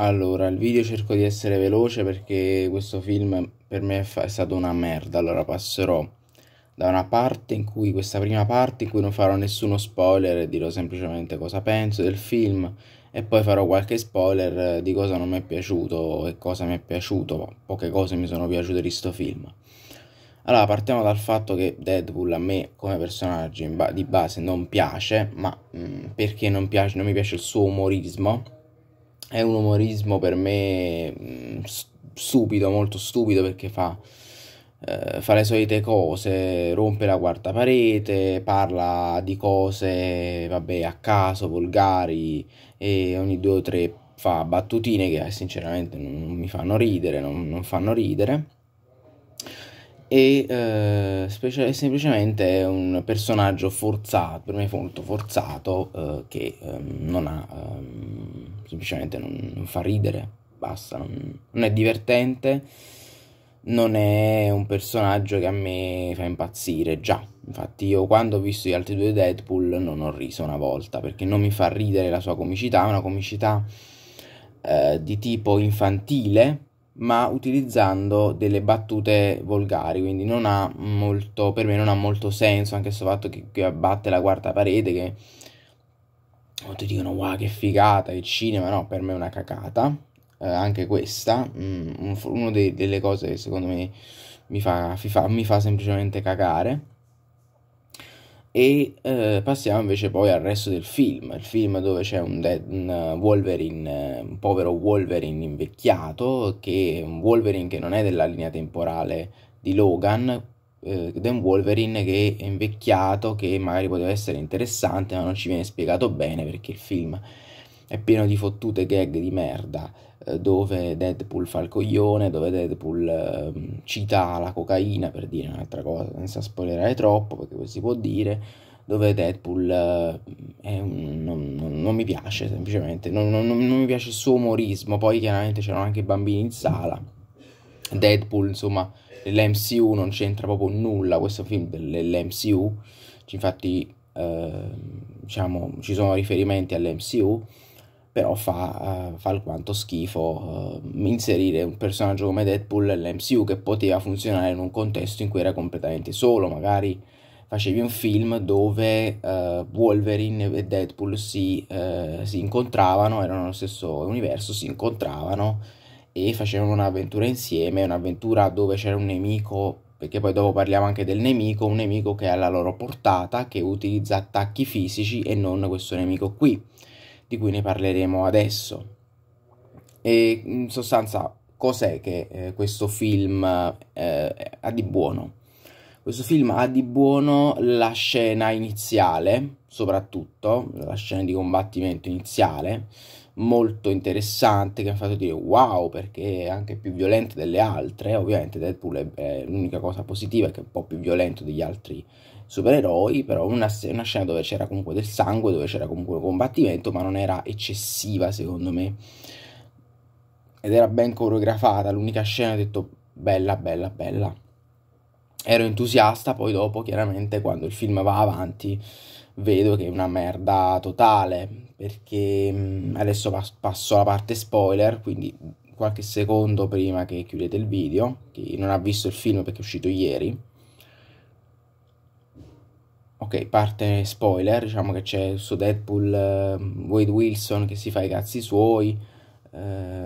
Allora, il video cerco di essere veloce perché questo film per me è, fa- è, stato una merda. Allora passerò da una parte in cui, questa prima parte in cui non farò nessuno spoiler e dirò semplicemente cosa penso del film e poi farò qualche spoiler eh, di cosa non mi è piaciuto e cosa mi è piaciuto, poche cose mi sono piaciute di sto film. Allora, partiamo dal fatto che Deadpool a me come personaggio ba- di base non piace, ma mh, mm, perché non, piace, non mi piace il suo umorismo è un umorismo per me mm, stupido, molto stupido perché fa, eh, fa le solite cose, rompe la quarta parete, parla di cose vabbè, a caso, volgari e ogni due o tre fa battutine che eh, sinceramente non, mi fanno ridere, non, non fanno ridere e eh, specie, semplicemente è un personaggio forzato, per me molto forzato, eh, che eh, non ha, ehm, semplicemente non, non, fa ridere, basta, non, non, è divertente, non è un personaggio che a me fa impazzire, già, infatti io quando ho visto gli altri due Deadpool non ho riso una volta, perché non mi fa ridere la sua comicità, è una comicità eh, di tipo infantile, ma utilizzando delle battute volgari, quindi non ha molto, per me non ha molto senso anche questo fatto che, che abbatte la quarta parete, che molti dicono wow che figata, che cinema, no, per me è una cacata, eh, anche questa, mm, una delle cose che secondo me mi fa, fa, mi fa semplicemente cagare e eh, passiamo invece poi al resto del film, il film dove c'è un, de- un, eh, Wolverine, eh, un povero Wolverine invecchiato, che è un Wolverine che non è della linea temporale di Logan, eh, ed è un Wolverine che è invecchiato, che magari poteva essere interessante ma non ci viene spiegato bene perché il film è pieno di fottute gag di merda eh, dove Deadpool fa il coglione, dove Deadpool eh, cita la cocaina per dire un'altra cosa, senza spoilerare troppo perché poi si può dire, dove Deadpool eh, un, non, non, non, mi piace semplicemente, non, non, mi piace il suo umorismo, poi chiaramente c'erano anche i bambini in sala, Deadpool insomma nell'MCU non c'entra proprio nulla, questo film dell'MCU, infatti ehm, diciamo ci sono riferimenti all'MCU però fa, uh, fa alquanto schifo uh, inserire un personaggio come Deadpool nell'MCU che poteva funzionare in un contesto in cui era completamente solo, magari facevi un film dove uh, Wolverine e Deadpool si, si incontravano, erano nello stesso universo, si incontravano e facevano un'avventura insieme, un'avventura dove c'era un nemico perché poi dopo parliamo anche del nemico, un nemico che è alla loro portata, che utilizza attacchi fisici e non questo nemico qui di cui ne parleremo adesso. E in sostanza, cos'è che eh, questo film eh, ha di buono? Questo film ha di buono la scena iniziale, soprattutto la scena di combattimento iniziale, molto interessante che mi ha fatto dire wow perché è anche più violento delle altre ovviamente Deadpool è, l'unica cosa positiva è che è un po' più violento degli altri supereroi però una, una scena dove c'era comunque del sangue dove c'era comunque un combattimento ma non era eccessiva secondo me ed era ben coreografata l'unica scena ho detto bella bella bella ero entusiasta poi dopo chiaramente quando il film va avanti vedo che è una merda totale, perché mm, adesso passo alla parte spoiler, quindi qualche secondo prima che chiudete il video, chi non ha visto il film perché è uscito ieri. Ok, parte spoiler, diciamo che c'è su Deadpool uh, Wade Wilson che si fa i cazzi suoi, uh,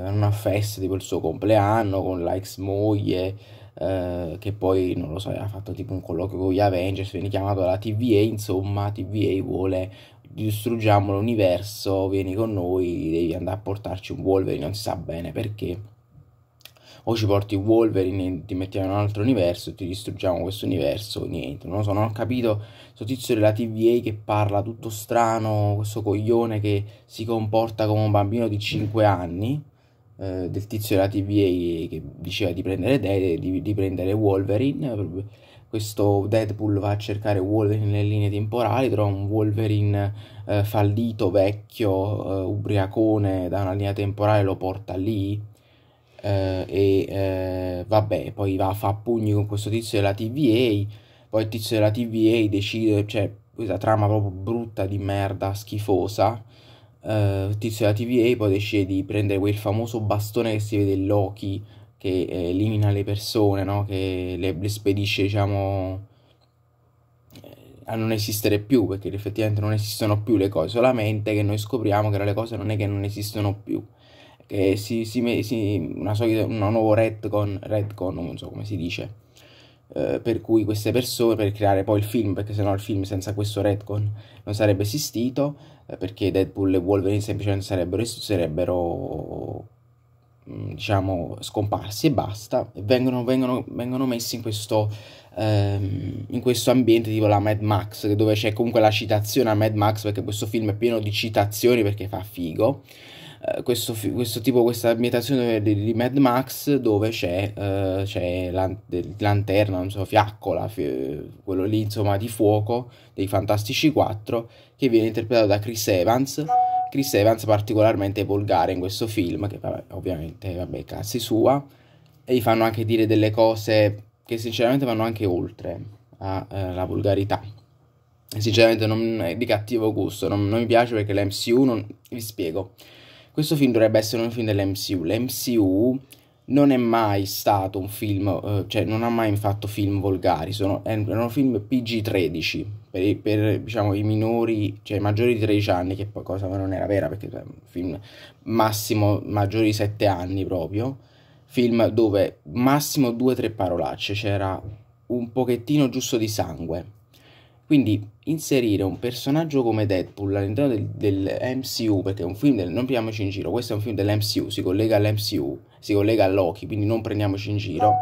una festa tipo il suo compleanno con la ex moglie, eh, che poi non lo so, ha fatto tipo un colloquio con gli Avengers, viene chiamato dalla TVA, insomma, TVA vuole distruggiamo l'universo, vieni con noi, devi andare a portarci un Wolverine, non si sa bene perché. O ci porti Wolverine, ti mettiamo in un altro universo e ti distruggiamo questo universo, niente, non lo so, non ho capito. Sto tizio della TVA che parla tutto strano, questo coglione che si comporta come un bambino di 5 anni eh, del tizio della TVA che diceva di prendere, Dead, di, di prendere Wolverine. Questo Deadpool va a cercare Wolverine nelle linee temporali, trova un Wolverine eh, fallito, vecchio, eh, ubriacone da una linea temporale, lo porta lì. Eh, e vabbè, poi va a fa pugni con questo tizio della TVA. Poi il tizio della TVA decide, cioè, questa trama proprio brutta di merda, schifosa eh, tizio della TVA poi decide di prendere quel famoso bastone che si vede Loki che eh, elimina le persone, no? che le, le spedisce diciamo, eh, a non esistere più, perché effettivamente non esistono più le cose, solamente che noi scopriamo che le cose non è che non esistono più. Che si, si, si, una, solita, una nuova retcon, retcon, non so come si dice eh, per cui queste persone, per creare poi il film, perché sennò il film senza questo retcon non sarebbe esistito, eh, perché Deadpool e Wolverine semplicemente sarebbero, sarebbero mm, diciamo scomparsi e basta e vengono, vengono, vengono messi in questo, ehm, in questo ambiente tipo la Mad Max dove c'è comunque la citazione a Mad Max perché questo film è pieno di citazioni perché fa figo eh, questo, questo, tipo, questa ambientazione di, di Mad Max dove c'è, eh, c'è lan- lanterna, non so, fiaccola, fi- quello lì insomma di fuoco dei Fantastici 4 che viene interpretato da Chris Evans. Chris Evans particolarmente volgare in questo film, che vabbè, ovviamente, vabbè, cazzi sua, e gli fanno anche dire delle cose che sinceramente vanno anche oltre alla eh, volgarità. Sinceramente non è di cattivo gusto, non, non mi piace perché l'MCU non... vi spiego. Questo film dovrebbe essere un film dell'MCU. L'MCU non è mai stato un film, eh, cioè non ha mai fatto film volgari, sono, erano film PG-13 per, per diciamo, i minori, cioè i maggiori di 13 anni, che poi cosa non era vera perché è un film massimo maggiori di 7 anni proprio, film dove massimo 2-3 parolacce, c'era un pochettino giusto di sangue quindi inserire un personaggio come Deadpool all'interno del, del, MCU, perché è un film del... non prendiamoci in giro, questo è un film dell'MCU, si collega all'MCU, si collega a Loki, quindi non prendiamoci in giro,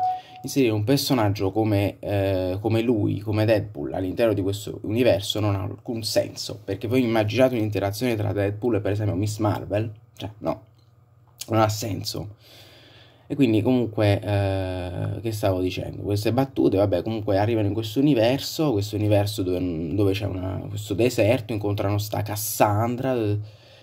inserire un personaggio come, eh, come lui, come Deadpool, all'interno di questo universo non ha alcun senso, perché voi immaginate un'interazione tra Deadpool e per esempio Miss Marvel? Cioè, no, non ha senso. E quindi comunque, eh, che stavo dicendo? Queste battute, vabbè, comunque arrivano in questo universo, questo universo dove, dove c'è questo deserto, incontrano sta Cassandra,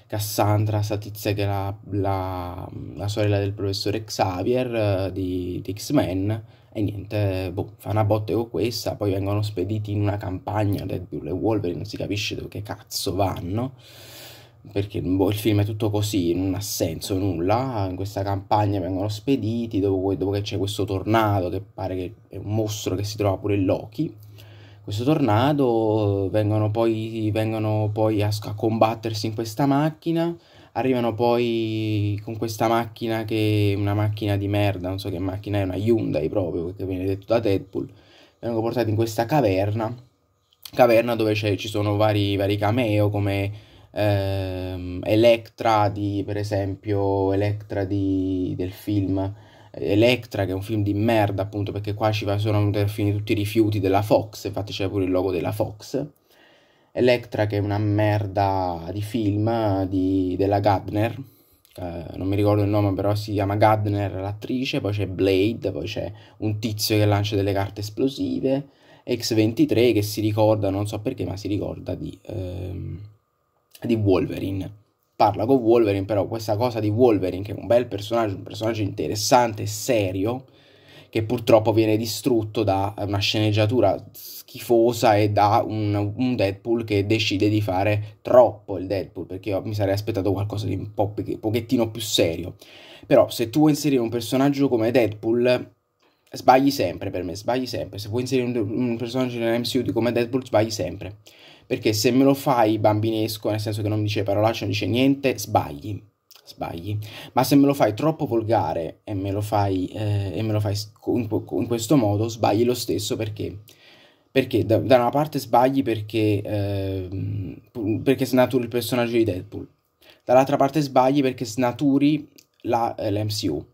Cassandra, sta tizia che è la, la, la sorella del professore Xavier eh, di, di X-Men, e niente, boh, fa una botte con questa, poi vengono spediti in una campagna, Deadpool e Wolverine, non si capisce dove che cazzo vanno, perché boh, il film è tutto così, non ha senso nulla, in questa campagna vengono spediti, dopo, dopo che c'è questo tornado che pare che è un mostro che si trova pure in Loki, questo tornado vengono poi, vengono poi a, a combattersi in questa macchina, arrivano poi con questa macchina che è una macchina di merda, non so che macchina è, una Hyundai proprio, che viene detto da Deadpool, vengono portati in questa caverna, caverna dove ci sono vari, vari cameo come ehm, Electra di, per esempio, Electra di, del film eh, Electra, che è un film di merda, appunto, perché qua ci sono venuti a fine tutti i rifiuti della Fox, infatti c'è pure il logo della Fox. Electra, che è una merda di film di, della Gardner, eh, non mi ricordo il nome, però si chiama Gardner l'attrice, poi c'è Blade, poi c'è un tizio che lancia delle carte esplosive, X23 che si ricorda, non so perché, ma si ricorda di... Ehm di Wolverine. Parla con Wolverine, però questa cosa di Wolverine, che è un bel personaggio, un personaggio interessante, e serio, che purtroppo viene distrutto da una sceneggiatura schifosa e da un, un Deadpool che decide di fare troppo il Deadpool, perché io mi sarei aspettato qualcosa di un po pochettino più serio. Però se tu vuoi inserire un personaggio come Deadpool, sbagli sempre per me, sbagli sempre. Se vuoi inserire un, un personaggio nell'MCU come Deadpool, sbagli sempre. Perché se me lo fai bambinesco, nel senso che non dice parolacce, non dice niente, sbagli. Sbagli. Ma se me lo fai troppo volgare e me lo fai, eh, e me lo fai in, in, questo modo, sbagli lo stesso perché. Perché da, da una parte sbagli perché, eh, perché snaturi il personaggio di Deadpool, dall'altra parte sbagli perché snaturi la, eh, l'MCU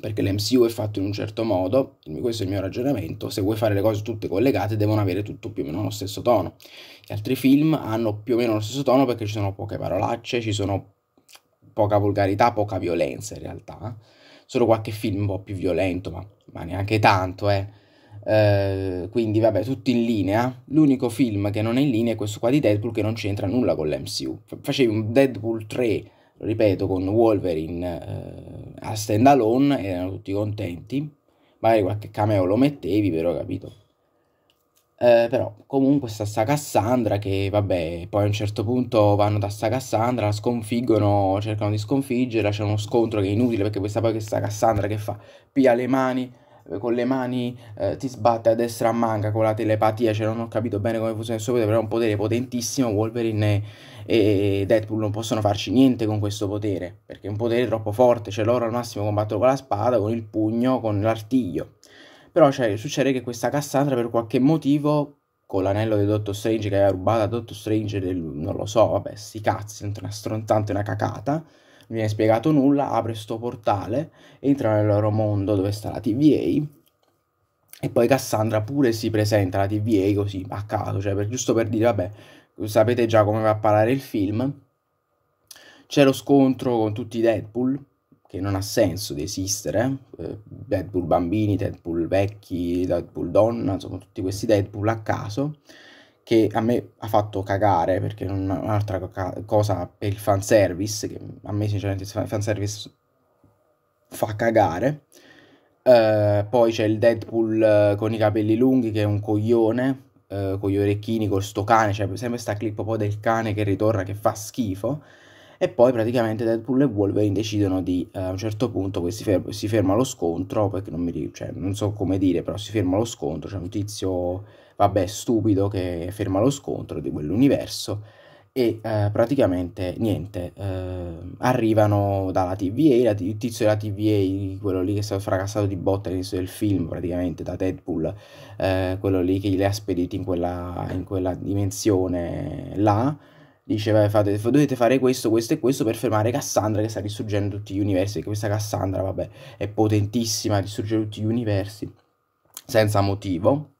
perché l'MCU è fatto in un certo modo, questo è il mio ragionamento, se vuoi fare le cose tutte collegate devono avere tutto più o meno lo stesso tono. Gli altri film hanno più o meno lo stesso tono perché ci sono poche parolacce, ci sono poca volgarità, poca violenza in realtà. Solo qualche film un po' più violento, ma, ma neanche tanto, eh. Eh, quindi vabbè, tutto in linea. L'unico film che non è in linea è questo qua di Deadpool che non c'entra nulla con l'MCU. Facevi un Deadpool 3 ripeto, con Wolverine eh, a stand alone erano tutti contenti, magari qualche cameo lo mettevi, però capito. Eh, però comunque sta sta Cassandra che vabbè poi a un certo punto vanno da sta Cassandra la sconfiggono cercano di sconfiggerla c'è uno scontro che è inutile perché questa poi questa Cassandra che fa pia le mani eh, con le mani eh, ti sbatte a destra a manca con la telepatia, cioè non ho capito bene come funziona il suo potere, però è un potere potentissimo, Wolverine e, Deadpool non possono farci niente con questo potere, perché è un potere troppo forte, cioè loro al massimo combattono con la spada, con il pugno, con l'artiglio. Però cioè, succede che questa Cassandra per qualche motivo con l'anello di Doctor Strange che aveva rubato a Doctor Strange, del, non lo so, vabbè, sti cazzi, è una strontante, una cacata non viene spiegato nulla, apre questo portale, entra nel loro mondo dove sta la TVA e poi Cassandra pure si presenta alla TVA così a caso, cioè per, giusto per dire vabbè, sapete già come va a parlare il film. C'è lo scontro con tutti i Deadpool, che non ha senso di esistere, eh, Deadpool bambini, Deadpool vecchi, Deadpool donna, insomma tutti questi Deadpool a caso che a me ha fatto cagare perché è un'altra cosa per il fanservice, che a me sinceramente il fanservice fa cagare. Uh, poi c'è il Deadpool uh, con i capelli lunghi che è un coglione, uh, con gli orecchini, con sto cane, cioè sempre sta clip poi del cane che ritorna che fa schifo. E poi praticamente Deadpool e Wolverine decidono di, a un certo punto, si, fer- si ferma lo scontro, perché non, mi, cioè, non so come dire, però si ferma lo scontro, c'è cioè un tizio vabbè, stupido che ferma lo scontro di quell'universo e eh, praticamente niente, eh, arrivano dalla TVA, la, il tizio della TVA, quello lì che è stato fracassato di botta all'inizio del film praticamente da Deadpool, eh, quello lì che li ha spediti in quella, in quella dimensione là, diceva fate, dovete fare questo, questo e questo per fermare Cassandra che sta distruggendo tutti gli universi, che questa Cassandra vabbè è potentissima, distrugge tutti gli universi senza motivo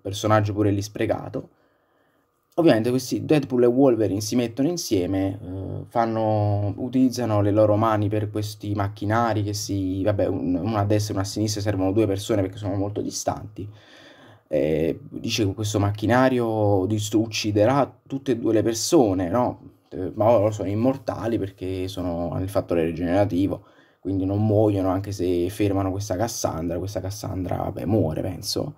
personaggio pure lì sprecato. Ovviamente questi Deadpool e Wolverine si mettono insieme, eh, fanno, utilizzano le loro mani per questi macchinari che si... vabbè, una a destra e una a sinistra servono due persone perché sono molto distanti. Eh, dice che questo macchinario ucciderà tutte e due le persone, no? Eh, ma loro sono immortali perché sono, hanno il fattore regenerativo, quindi non muoiono anche se fermano questa Cassandra, questa Cassandra, vabbè, muore penso.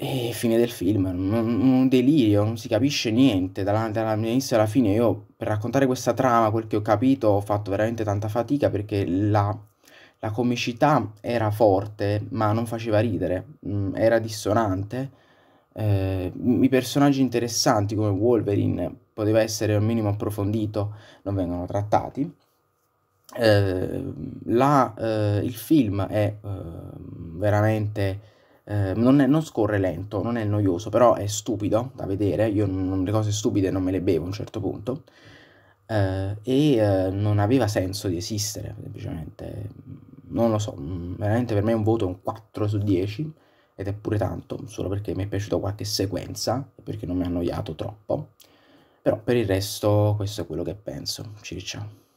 E fine del film, un, un delirio, non si capisce niente. Dall'inizio alla fine io per raccontare questa trama, quel che ho capito, ho fatto veramente tanta fatica perché la, la comicità era forte ma non faceva ridere, mm, era dissonante. Eh, I personaggi interessanti come Wolverine poteva essere al minimo approfondito, non vengono trattati. Eh, la, eh, il film è eh, veramente eh, non, è, non, scorre lento, non è noioso, però è stupido da vedere, io non, le cose stupide non me le bevo a un certo punto, eh, e eh, non aveva senso di esistere, semplicemente, non lo so, mm, veramente per me un voto è un 4 su 10, ed è pure tanto, solo perché mi è piaciuta qualche sequenza, perché non mi ha annoiato troppo, però per il resto questo è quello che penso, Ciccia.